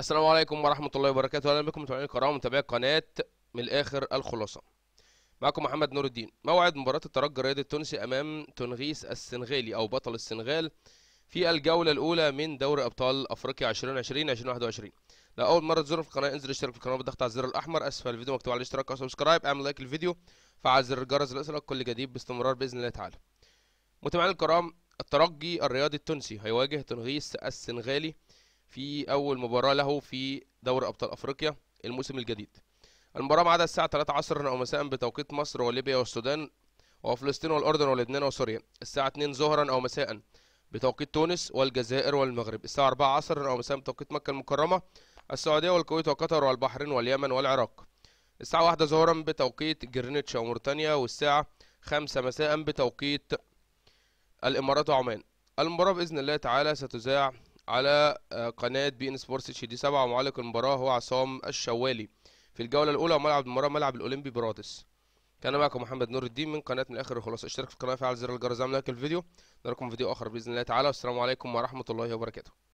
السلام عليكم ورحمة الله وبركاته أهلا بكم متابعينا الكرام متابعي قناة من الآخر الخلاصة معكم محمد نور الدين موعد مباراة الترجي الرياضي التونسي أمام تونغيس السنغالي أو بطل السنغال في الجولة الأولى من دوري أبطال أفريقيا 2020 2021 لو أول مرة تزور في القناة انزل اشترك في القناة بالضغط على الزر الأحمر أسفل الفيديو مكتوب على الاشتراك أو سبسكرايب اعمل لايك للفيديو فعل زر الجرس لإصدارك كل جديد باستمرار بإذن الله تعالى متابعينا الكرام الترجي الرياضي التونسي هيواجه تونغيس السنغالي في أول مباراة له في دوري أبطال أفريقيا الموسم الجديد المباراة ميعادها الساعة 3 عصرا أو مساء بتوقيت مصر وليبيا والسودان وفلسطين والأردن ولبنان وسوريا الساعة 2 ظهرا أو مساء بتوقيت تونس والجزائر والمغرب الساعة 4 عصرا أو مساء بتوقيت مكة المكرمة السعودية والكويت وقطر والبحرين واليمن والعراق الساعة 1 ظهرا بتوقيت جرينتش وموريتانيا والساعة 5 مساء بتوقيت الإمارات وعمان المباراة بإذن الله تعالى ستذاع على آه، قناة بي ان سبورتس اتش دي 7 ومعلق المباراة هو عصام الشوالي في الجولة الأولى وملعب المباراة ملعب الأولمبي برادس كان معكم محمد نور الدين من قناة من الآخر وخلاص اشترك في القناة وفعل زر الجرس زي لايك الفيديو نراكم فيديو آخر بإذن الله تعالى والسلام عليكم ورحمة الله وبركاته